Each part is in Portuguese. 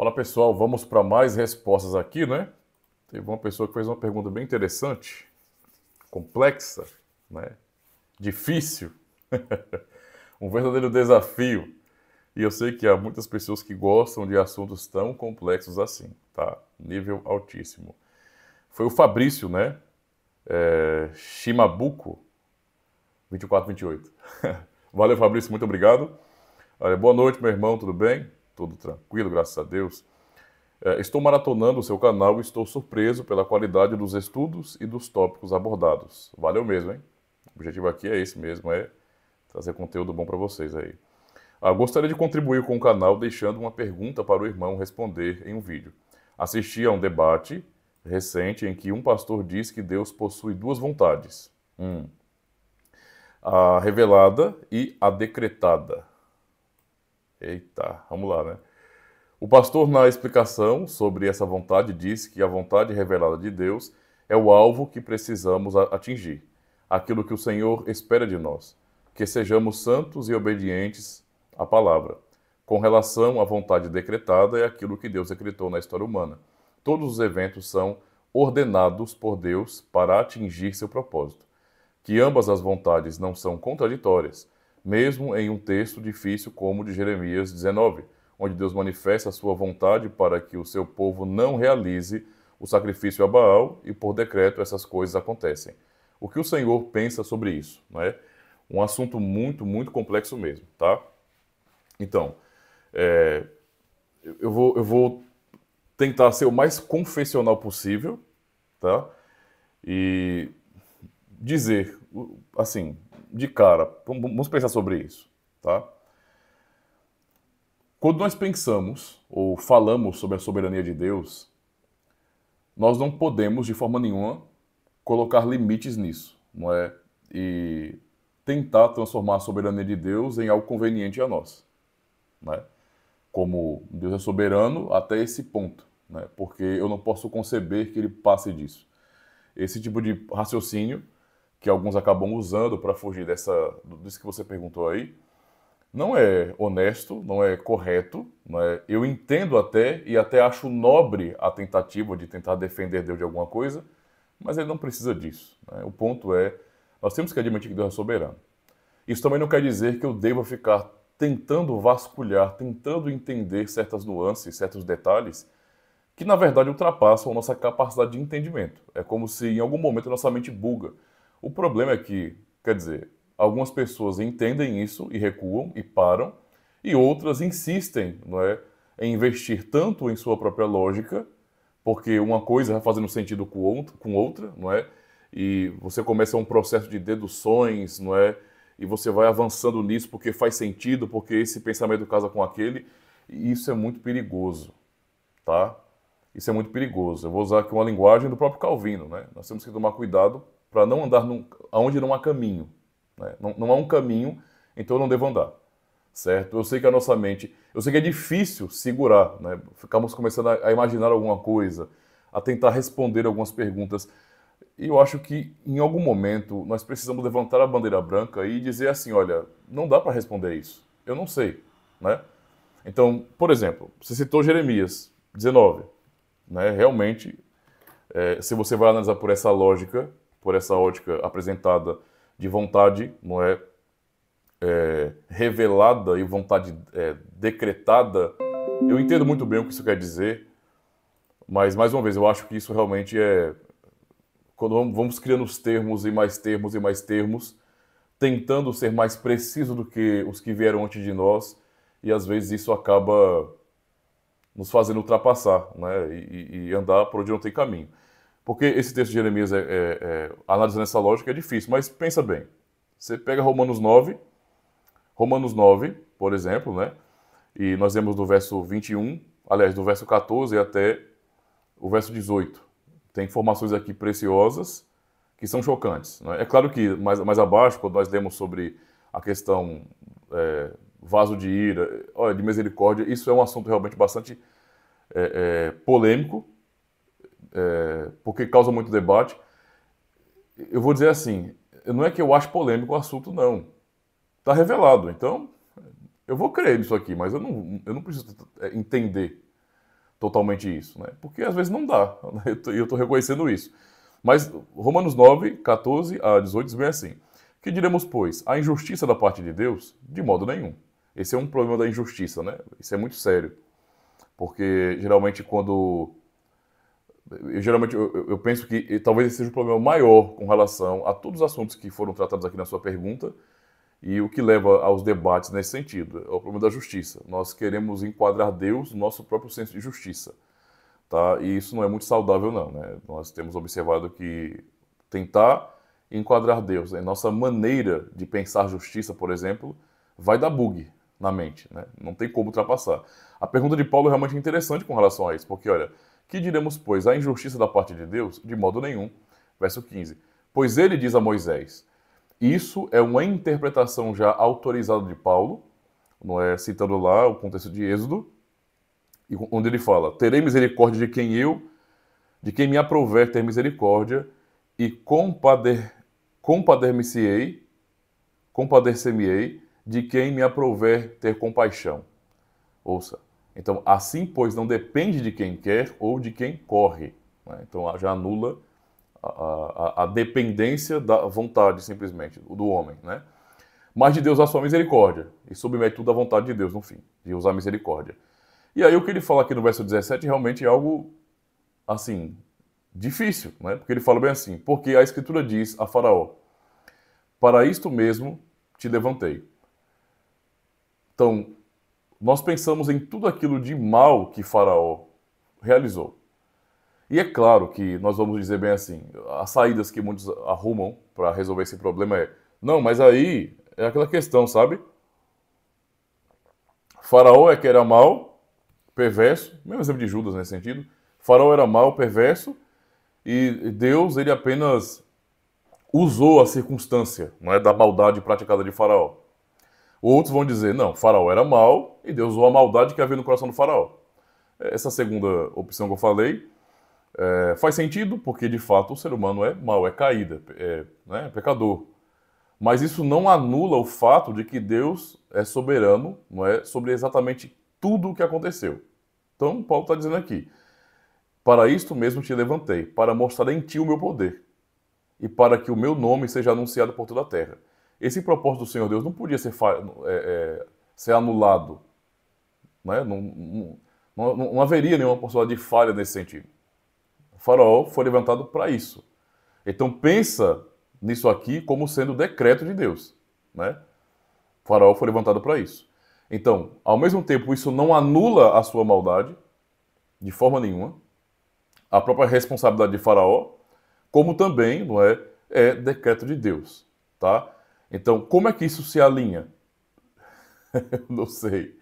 Fala pessoal, vamos para mais respostas aqui, né? Teve uma pessoa que fez uma pergunta bem interessante, complexa, né? Difícil, um verdadeiro desafio. E eu sei que há muitas pessoas que gostam de assuntos tão complexos assim, tá? Nível altíssimo. Foi o Fabrício, né? É, Shimabuco, 2428. Valeu, Fabrício, muito obrigado. Olha, boa noite, meu irmão, tudo bem? tudo tranquilo, graças a Deus. É, estou maratonando o seu canal e estou surpreso pela qualidade dos estudos e dos tópicos abordados. Valeu mesmo, hein? O objetivo aqui é esse mesmo, é trazer conteúdo bom para vocês aí. Ah, gostaria de contribuir com o canal deixando uma pergunta para o irmão responder em um vídeo. Assisti a um debate recente em que um pastor diz que Deus possui duas vontades: hum. a revelada e a decretada. Eita, vamos lá, né? O pastor, na explicação sobre essa vontade, diz que a vontade revelada de Deus é o alvo que precisamos atingir, aquilo que o Senhor espera de nós, que sejamos santos e obedientes à palavra. Com relação à vontade decretada, é aquilo que Deus decretou na história humana. Todos os eventos são ordenados por Deus para atingir seu propósito. Que ambas as vontades não são contraditórias, mesmo em um texto difícil como o de Jeremias 19, onde Deus manifesta a sua vontade para que o seu povo não realize o sacrifício a Baal e, por decreto, essas coisas acontecem. O que o Senhor pensa sobre isso? é? Um assunto muito, muito complexo mesmo, tá? Então, é, eu, vou, eu vou tentar ser o mais confessional possível, tá? E dizer assim, de cara, vamos pensar sobre isso, tá? Quando nós pensamos ou falamos sobre a soberania de Deus, nós não podemos de forma nenhuma colocar limites nisso, não é? E tentar transformar a soberania de Deus em algo conveniente a nós, né? Como Deus é soberano até esse ponto, né? Porque eu não posso conceber que ele passe disso. Esse tipo de raciocínio que alguns acabam usando para fugir dessa, disso que você perguntou aí, não é honesto, não é correto. Não é? Eu entendo até e até acho nobre a tentativa de tentar defender Deus de alguma coisa, mas ele não precisa disso. Né? O ponto é, nós temos que admitir que Deus é soberano. Isso também não quer dizer que eu deva ficar tentando vasculhar, tentando entender certas nuances, certos detalhes, que na verdade ultrapassam a nossa capacidade de entendimento. É como se em algum momento a nossa mente buga o problema é que, quer dizer, algumas pessoas entendem isso e recuam e param, e outras insistem não é, em investir tanto em sua própria lógica, porque uma coisa vai fazendo sentido com outra, não é? E você começa um processo de deduções, não é? E você vai avançando nisso porque faz sentido, porque esse pensamento casa com aquele, e isso é muito perigoso, tá? Isso é muito perigoso. Eu vou usar aqui uma linguagem do próprio Calvino, né? Nós temos que tomar cuidado para não andar num, aonde não há caminho. Né? Não, não há um caminho, então eu não devo andar. Certo? Eu sei que a nossa mente, eu sei que é difícil segurar, né? Ficamos começando a, a imaginar alguma coisa, a tentar responder algumas perguntas. E eu acho que em algum momento nós precisamos levantar a bandeira branca e dizer assim, olha, não dá para responder isso. Eu não sei, né? Então, por exemplo, você citou Jeremias 19, né? Realmente, é, se você vai analisar por essa lógica, por essa ótica apresentada de vontade, não é, é revelada e vontade é, decretada, eu entendo muito bem o que isso quer dizer, mas mais uma vez eu acho que isso realmente é quando vamos criando os termos e mais termos e mais termos, tentando ser mais preciso do que os que vieram antes de nós, e às vezes isso acaba nos fazendo ultrapassar né? e, e andar por onde não tem caminho. Porque esse texto de Jeremias, é, é, é, analisando essa lógica, é difícil, mas pensa bem. Você pega Romanos 9, Romanos 9, por exemplo, né? E nós vemos do verso 21, aliás, do verso 14 até o verso 18. Tem informações aqui preciosas que são chocantes. Né? É claro que mais, mais abaixo, quando nós lemos sobre a questão é, vaso de ira, de misericórdia, isso é um assunto realmente bastante é, é, polêmico, é, porque causa muito debate. Eu vou dizer assim, não é que eu acho polêmico o assunto, não. Está revelado, então eu vou crer nisso aqui, mas eu não, eu não preciso é, entender totalmente isso, né? Porque às vezes não dá, e eu estou reconhecendo isso. Mas Romanos 9, 14 a 18 diz bem assim: Que diremos, pois? A injustiça da parte de Deus? De modo nenhum. Esse é um problema da injustiça, né? Isso é muito sério. Porque geralmente quando eu, geralmente eu, eu, penso que talvez esse seja um problema maior com relação a todos os assuntos que foram tratados aqui na sua pergunta e o que leva aos debates nesse sentido. É o problema da justiça. Nós queremos enquadrar Deus no nosso próprio senso de justiça. Tá? E isso não é muito saudável, não. Né? Nós temos observado que tentar enquadrar Deus em né? nossa maneira de pensar justiça, por exemplo, vai dar bug na mente. Né? Não tem como ultrapassar. A pergunta de Paulo é realmente interessante com relação a isso, porque, olha que diremos, pois, a injustiça da parte de Deus? De modo nenhum. Verso 15. Pois ele diz a Moisés: Isso é uma interpretação já autorizada de Paulo, não é citando lá o contexto de Êxodo, onde ele fala: Terei misericórdia de quem eu, de quem me aprover ter misericórdia, e compader, me ei compadecer-me-ei de quem me aprover ter compaixão. Ouça, então, assim, pois, não depende de quem quer ou de quem corre. Né? Então, já anula a, a, a, dependência da vontade, simplesmente, do homem. Né? Mas de Deus a sua misericórdia, e submete tudo à vontade de Deus, no fim, de usar misericórdia. E aí, o que ele fala aqui no verso 17 realmente é algo, assim, difícil, né? porque ele fala bem assim: porque a Escritura diz a Faraó: Para isto mesmo te levantei. Então, nós pensamos em tudo aquilo de mal que Faraó realizou. E é claro que nós vamos dizer bem assim: as saídas que muitos arrumam para resolver esse problema é, não, mas aí é aquela questão, sabe? Faraó é que era mal, perverso, mesmo exemplo de Judas nesse sentido. Faraó era mal, perverso, e Deus ele apenas usou a circunstância, não é da maldade praticada de Faraó. Outros vão dizer, não, Faraó era mau e Deus usou a maldade que havia no coração do Faraó. É, essa segunda opção que eu falei é, faz sentido, porque de fato o ser humano é mau, é caída, é né, é pecador. Mas isso não anula o fato de que Deus é soberano não é, sobre exatamente tudo o que aconteceu. Então, Paulo está dizendo aqui: Para isto mesmo te levantei, para mostrar em ti o meu poder, e para que o meu nome seja anunciado por toda a terra. Esse propósito do Senhor Deus não podia ser, é, é, ser anulado. Né? Não, não, não, não, haveria nenhuma possibilidade de falha nesse sentido. O faraó foi levantado para isso. Então pensa nisso aqui como sendo o decreto de Deus. Né? O faraó foi levantado para isso. Então, ao mesmo tempo, isso não anula a sua maldade, de forma nenhuma, a própria responsabilidade de Faraó, como também não é, é decreto de Deus. Tá? Então, como é que isso se alinha? não sei.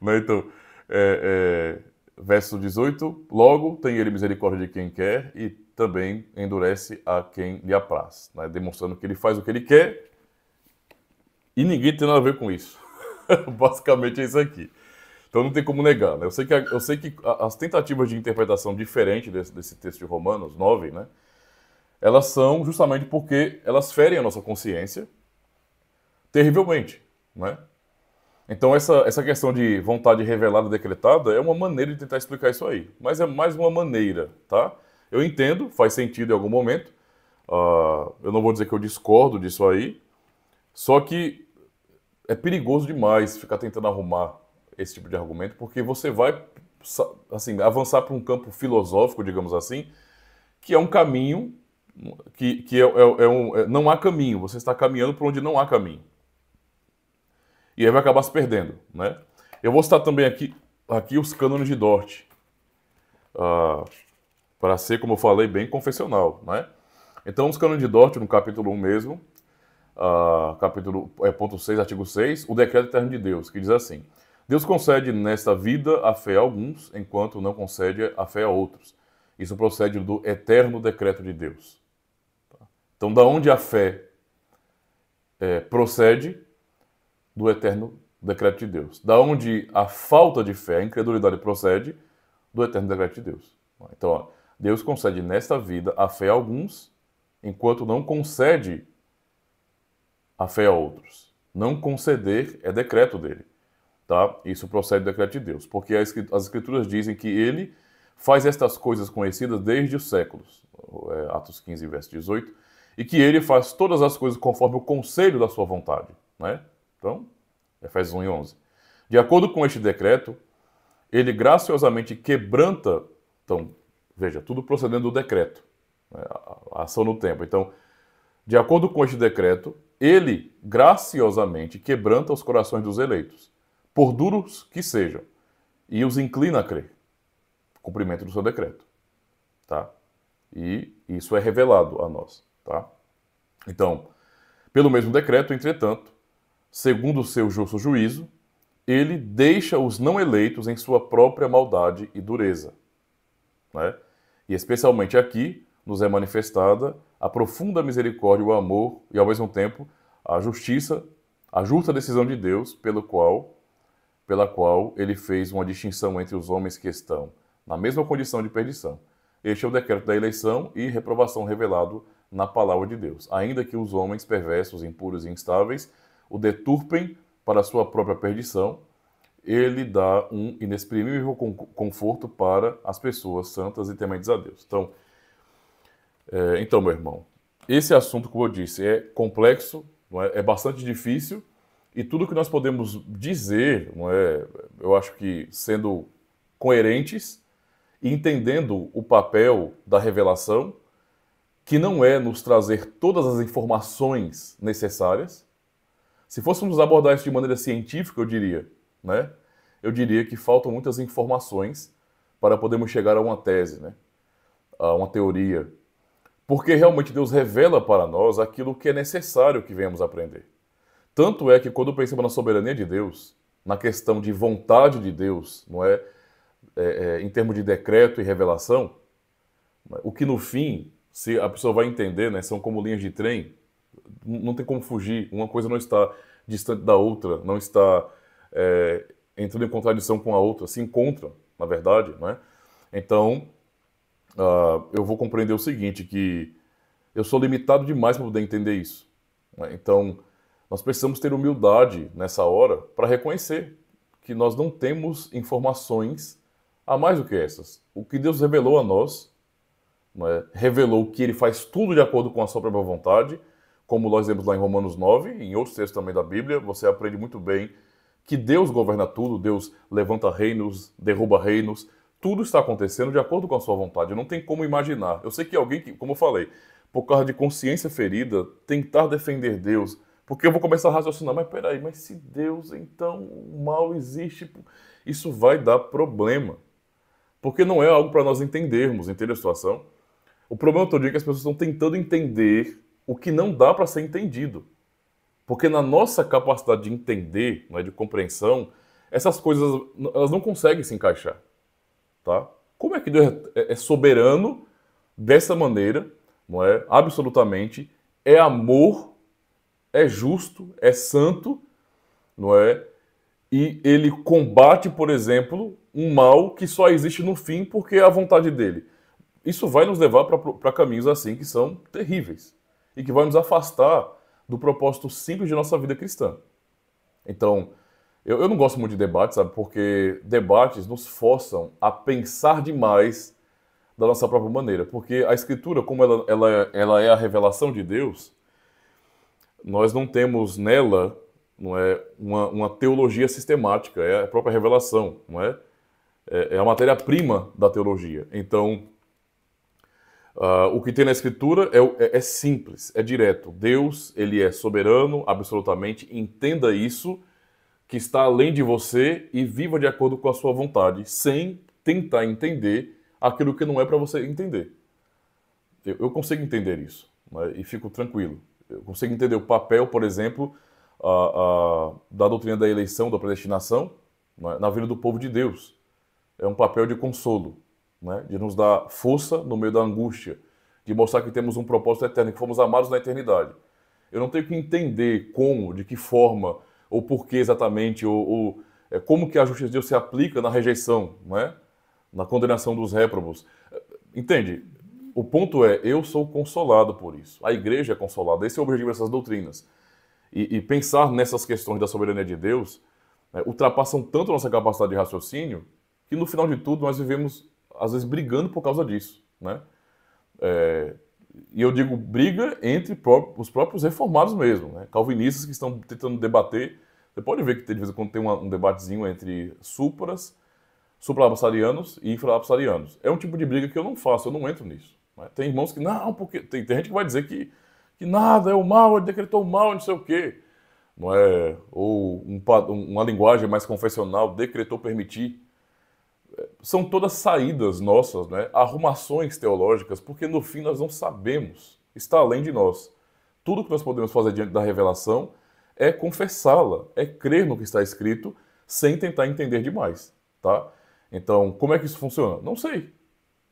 Né? Então, é, é, verso 18: Logo tem ele misericórdia de quem quer e também endurece a quem lhe apraz, né? demonstrando que ele faz o que ele quer e ninguém tem nada a ver com isso. Basicamente é isso aqui. Então não tem como negar. Né? Eu sei que, a, eu sei que as tentativas de interpretação diferente desse, desse texto de Romanos 9, né? elas são justamente porque elas ferem a nossa consciência terrivelmente. Né? Então, essa, essa questão de vontade revelada, decretada, é uma maneira de tentar explicar isso aí. Mas é mais uma maneira, tá? Eu entendo, faz sentido em algum momento. Uh, eu não vou dizer que eu discordo disso aí. Só que é perigoso demais ficar tentando arrumar esse tipo de argumento, porque você vai assim, avançar para um campo filosófico, digamos assim, que é um caminho que, que é, é, é um, é, não há caminho. Você está caminhando para onde não há caminho. E aí vai acabar se perdendo, né? Eu vou citar também aqui, aqui os cânones de Dort, uh, ah, para ser, como eu falei, bem confessional, né? Então, os cânones de Dort, no capítulo 1 mesmo, uh, capítulo é, ponto 6, artigo 6, o decreto eterno de Deus, que diz assim, Deus concede nesta vida a fé a alguns, enquanto não concede a fé a outros. Isso procede do eterno decreto de Deus. Tá? Então, da onde a fé é, procede, do eterno decreto de Deus. Da onde a falta de fé, a incredulidade procede, do eterno decreto de Deus. Então, ó, Deus concede nesta vida a fé a alguns, enquanto não concede a fé a outros. Não conceder é decreto dele. Tá? Isso procede do decreto de Deus, porque as escrituras dizem que ele faz estas coisas conhecidas desde os séculos, é, Atos 15, verso 18, e que ele faz todas as coisas conforme o conselho da sua vontade, né? Então, Efésios 1 e 11. De acordo com este decreto, ele graciosamente quebranta, então, veja, tudo procedendo do decreto, né, a ação no tempo. Então, de acordo com este decreto, ele graciosamente quebranta os corações dos eleitos, por duros que sejam, e os inclina a crer. Cumprimento do seu decreto. Tá? E isso é revelado a nós. Tá? Então, pelo mesmo decreto, entretanto, segundo o seu justo juízo, ele deixa os não eleitos em sua própria maldade e dureza. Né? E especialmente aqui nos é manifestada a profunda misericórdia, o amor e, ao mesmo tempo, a justiça, a justa decisão de Deus, pelo qual, pela qual ele fez uma distinção entre os homens que estão na mesma condição de perdição. Este é o decreto da eleição e reprovação revelado na palavra de Deus. Ainda que os homens perversos, impuros e instáveis o deturpem para a sua própria perdição, ele dá um inexprimível conforto para as pessoas santas e tementes a Deus. Então, é, então meu irmão, esse assunto, como eu disse, é complexo, é? é? bastante difícil, e tudo que nós podemos dizer, não é, eu acho que sendo coerentes e entendendo o papel da revelação, que não é nos trazer todas as informações necessárias, se fôssemos abordar isso de maneira científica, eu diria, né? Eu diria que faltam muitas informações para podermos chegar a uma tese, né? A uma teoria. Porque realmente Deus revela para nós aquilo que é necessário que venhamos aprender. Tanto é que quando pensamos na soberania de Deus, na questão de vontade de Deus, não é, é, é em termos de decreto e revelação, o que no fim, se a pessoa vai entender, né, são como linhas de trem, não tem como fugir, uma coisa não está distante da outra, não está é, entrando em contradição com a outra, se encontram, na verdade, né? Então, uh, eu vou compreender o seguinte, que eu sou limitado demais para poder entender isso. Né? Então, nós precisamos ter humildade nessa hora para reconhecer que nós não temos informações a mais do que essas. O que Deus revelou a nós, né? revelou que Ele faz tudo de acordo com a sua própria vontade, como nós vemos lá em Romanos 9 em outros textos também da Bíblia, você aprende muito bem que Deus governa tudo, Deus levanta reinos, derruba reinos, tudo está acontecendo de acordo com a sua vontade, não tem como imaginar. Eu sei que alguém que, como eu falei, por causa de consciência ferida, tentar defender Deus, porque eu vou começar a raciocinar, mas peraí, mas se Deus, então o mal existe, isso vai dar problema. Porque não é algo para nós entendermos, entender a situação? O problema todo é que as pessoas estão tentando entender o que não dá para ser entendido. Porque na nossa capacidade de entender, né, de compreensão, essas coisas elas não conseguem se encaixar. Tá? Como é que Deus é, é, é soberano dessa maneira, não é? Absolutamente é amor, é justo, é santo, não é? E ele combate, por exemplo, um mal que só existe no fim porque é a vontade dele. Isso vai nos levar para caminhos assim que são terríveis e que vai nos afastar do propósito simples de nossa vida cristã. Então, eu, eu não gosto muito de debates, sabe? Porque debates nos forçam a pensar demais da nossa própria maneira. Porque a Escritura, como ela, ela, ela é a revelação de Deus, nós não temos nela não é uma, uma teologia sistemática, é a própria revelação, não é? É, é a matéria-prima da teologia. Então, Uh, o que tem na Escritura é, é, é, simples, é direto. Deus, ele é soberano, absolutamente. Entenda isso, que está além de você e viva de acordo com a sua vontade, sem tentar entender aquilo que não é para você entender. Eu, eu consigo entender isso né, e fico tranquilo. Eu consigo entender o papel, por exemplo, da doutrina da eleição, da predestinação, né, na vida do povo de Deus. É um papel de consolo né? de nos dar força no meio da angústia, de mostrar que temos um propósito eterno, que fomos amados na eternidade. Eu não tenho que entender como, de que forma, ou por que exatamente, ou, ou é, como que a justiça de Deus se aplica na rejeição, né? na condenação dos réprobos. Entende? O ponto é, eu sou consolado por isso. A igreja é consolada. Esse é o objetivo dessas doutrinas. E, e pensar nessas questões da soberania de Deus né, ultrapassam tanto a nossa capacidade de raciocínio que, no final de tudo, nós vivemos às vezes brigando por causa disso, né? É, e eu digo briga entre pró os próprios reformados mesmo, né? calvinistas que estão tentando debater. Você pode ver que de vez em quando tem uma, um debatezinho entre supras, supralapsarianos e infralapsarianos. É um tipo de briga que eu não faço, eu não entro nisso. Né? Tem irmãos que, não, porque. Tem, tem gente que vai dizer que, que nada, é o mal, ele decretou o mal, não sei o quê. Não é, ou um, uma linguagem mais confessional, decretou permitir são todas saídas nossas, né? arrumações teológicas, porque no fim nós não sabemos, está além de nós. Tudo que nós podemos fazer diante da revelação é confessá-la, é crer no que está escrito sem tentar entender demais. Tá? Então, como é que isso funciona? Não sei.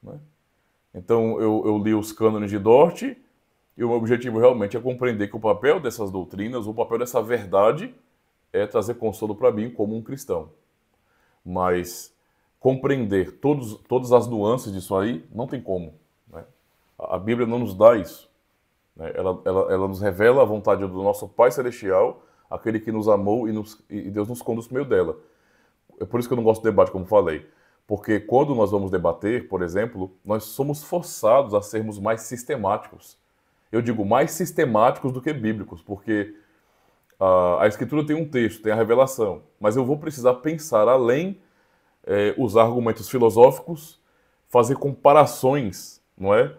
Né? Então, eu, eu, li os cânones de Dort e o objetivo realmente é compreender que o papel dessas doutrinas, o papel dessa verdade, é trazer consolo para mim como um cristão. Mas compreender todos, todas as nuances disso aí, não tem como. Né? A Bíblia não nos dá isso. Né? Ela, ela, ela nos revela a vontade do nosso Pai Celestial, aquele que nos amou e, nos, e Deus nos conduz no meio dela. É por isso que eu não gosto de debate, como falei. Porque quando nós vamos debater, por exemplo, nós somos forçados a sermos mais sistemáticos. Eu digo mais sistemáticos do que bíblicos, porque a Escritura tem um texto, tem a revelação, mas eu vou precisar pensar além é, usar argumentos filosóficos, fazer comparações, não é?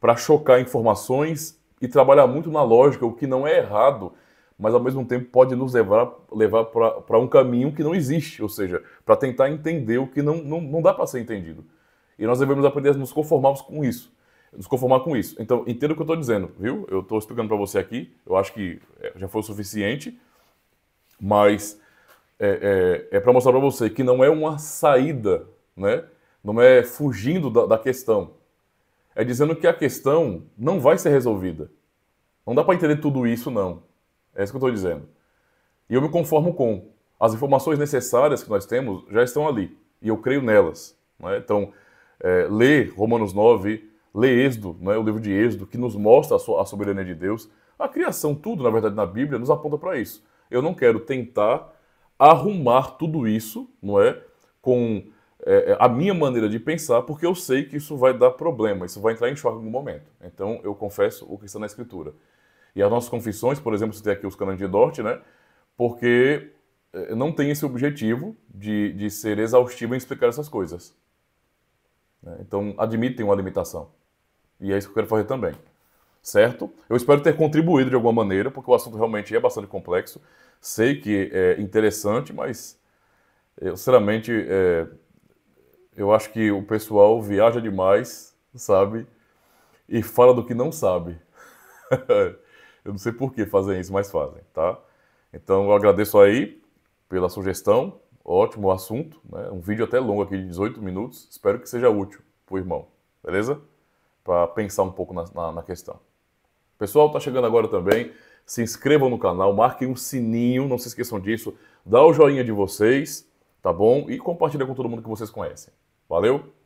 Para chocar informações e trabalhar muito na lógica, o que não é errado, mas ao mesmo tempo pode nos levar, levar para um caminho que não existe, ou seja, para tentar entender o que não, não, não dá para ser entendido. E nós devemos aprender a nos conformarmos com isso. Nos conformar com isso. Então, entenda o que eu estou dizendo, viu? Eu estou explicando para você aqui, eu acho que é, já foi o suficiente, mas é, é, é para mostrar para você que não é uma saída, né? não é fugindo da, da questão. É dizendo que a questão não vai ser resolvida. Não dá para entender tudo isso, não. É isso que eu estou dizendo. E eu me conformo com. As informações necessárias que nós temos já estão ali. E eu creio nelas. Né? Então, é, lê Romanos 9, lê Êxodo, né, o livro de Êxodo, que nos mostra a, so a soberania de Deus. A criação, tudo, na verdade, na Bíblia, nos aponta para isso. Eu não quero tentar arrumar tudo isso, não é? Com é, é, a minha maneira de pensar, porque eu sei que isso vai dar problema, isso vai entrar em choque em algum momento. Então eu confesso o que está na escritura. E as nossas confissões, por exemplo, você tem aqui os canais de Dort, né? Porque é, não tem esse objetivo de, de ser exaustivo em explicar essas coisas. Né? Então, admitem uma limitação. E é isso que eu quero fazer também. Certo? Eu espero ter contribuído de alguma maneira, porque o assunto realmente é bastante complexo. Sei que é interessante, mas eu, é, sinceramente, é, eu acho que o pessoal viaja demais, sabe? E fala do que não sabe. eu não sei por que fazem isso, mas fazem, tá? Então eu agradeço aí pela sugestão, ótimo assunto, né? Um vídeo até longo aqui de 18 minutos, espero que seja útil pro irmão, beleza? Para pensar um pouco na, na, na questão. Pessoal, tá chegando agora também se inscrevam no canal, marquem um sininho, não se esqueçam disso, dá o joinha de vocês, tá bom? E compartilha com todo mundo que vocês conhecem. Valeu?